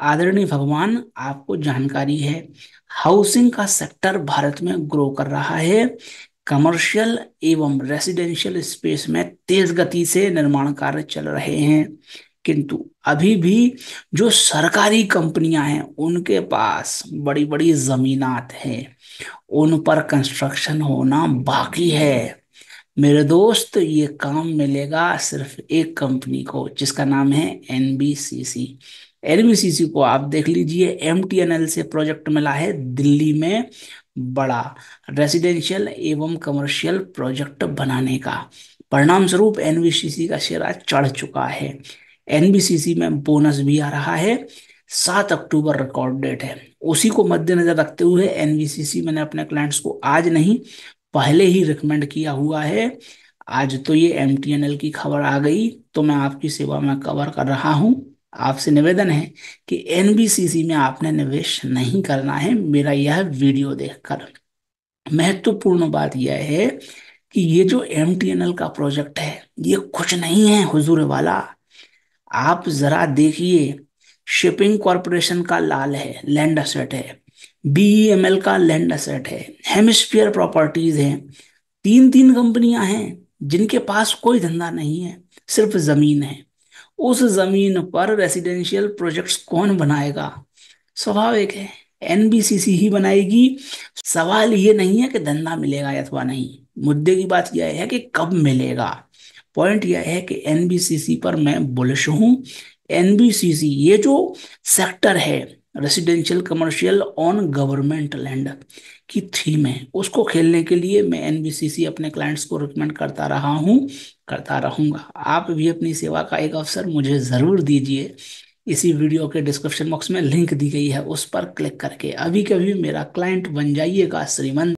आदरणीय भगवान आपको जानकारी है हाउसिंग का सेक्टर भारत में ग्रो कर रहा है कमर्शियल एवं रेसिडेंशियल स्पेस में तेज गति से निर्माण कार्य चल रहे हैं किंतु अभी भी जो सरकारी कंपनियां हैं उनके पास बड़ी बड़ी जमीनात हैं उन पर कंस्ट्रक्शन होना बाकी है मेरे दोस्त ये काम मिलेगा सिर्फ एक कंपनी को जिसका नाम है एनबीसीसी एनबीसीसी को आप देख लीजिए एम से प्रोजेक्ट मिला है दिल्ली में बड़ा रेसिडेंशियल एवं कमर्शियल प्रोजेक्ट बनाने का परिणाम स्वरूप एनबीसीसी का शेयर आज चढ़ चुका है एनबीसीसी में बोनस भी आ रहा है सात अक्टूबर रिकॉर्ड डेट है उसी को मद्देनजर रखते हुए एनबीसीसी मैंने अपने क्लाइंट्स को आज नहीं पहले ही रिकमेंड किया हुआ है आज तो ये एम की खबर आ गई तो मैं आपकी सेवा में कवर कर रहा हूँ आपसे निवेदन है कि एनबीसीसी में आपने निवेश नहीं करना है मेरा यह वीडियो देखकर महत्वपूर्ण बात यह है कि ये जो एम का प्रोजेक्ट है ये कुछ नहीं है हुजूर वाला आप जरा देखिए शिपिंग कॉरपोरेशन का लाल है लैंड असेट है बीईएमएल e का लैंड असेट है हेमिस्फीयर प्रॉपर्टीज हैं तीन तीन कंपनियां हैं जिनके पास कोई धंधा नहीं है सिर्फ जमीन है उस जमीन पर रेसिडेंशियल प्रोजेक्ट्स कौन बनाएगा स्वाभाविक है एनबीसीसी ही बनाएगी सवाल ये नहीं है कि धंधा मिलेगा अथवा नहीं मुद्दे की बात यह है कि कब मिलेगा पॉइंट यह है कि एनबीसीसी पर मैं बुलिश हूं एनबीसीसी ये जो सेक्टर है residential commercial on government land की थीम है उसको खेलने के लिए मैं एनबीसीसी अपने क्लाइंट्स को रिकमेंड करता रहा हूँ करता रहूँगा आप भी अपनी सेवा का एक अवसर मुझे ज़रूर दीजिए इसी वीडियो के डिस्क्रिप्शन बॉक्स में लिंक दी गई है उस पर क्लिक करके अभी कभी मेरा क्लाइंट बन जाइएगा श्रीमंत